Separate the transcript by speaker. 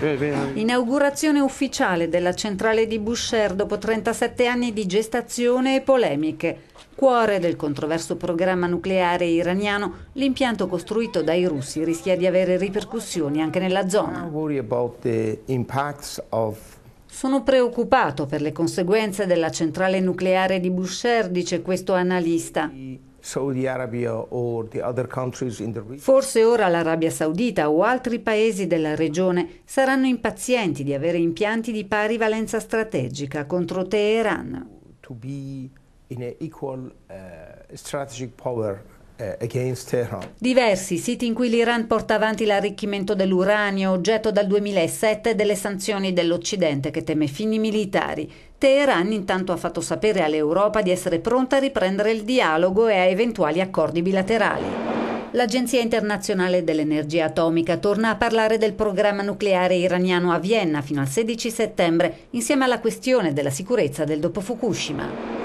Speaker 1: Eh,
Speaker 2: Inaugurazione ufficiale della centrale di Boucher dopo 37 anni di gestazione e polemiche. Cuore del controverso programma nucleare iraniano, l'impianto costruito dai russi rischia di avere ripercussioni anche nella zona. Sono preoccupato per le conseguenze della centrale nucleare di Boucher, dice questo analista. Forse ora l'Arabia Saudita o altri paesi della regione saranno impazienti di avere impianti di pari valenza strategica contro Teheran.
Speaker 1: Eh,
Speaker 3: eh,
Speaker 2: Diversi siti in cui l'Iran porta avanti l'arricchimento dell'uranio, oggetto dal 2007 delle sanzioni dell'Occidente che teme fini militari. Teheran intanto ha fatto sapere all'Europa di essere pronta a riprendere il dialogo e a eventuali accordi bilaterali. L'Agenzia internazionale dell'energia atomica torna a parlare del programma nucleare iraniano a Vienna fino al 16 settembre, insieme alla questione della sicurezza del dopo Fukushima.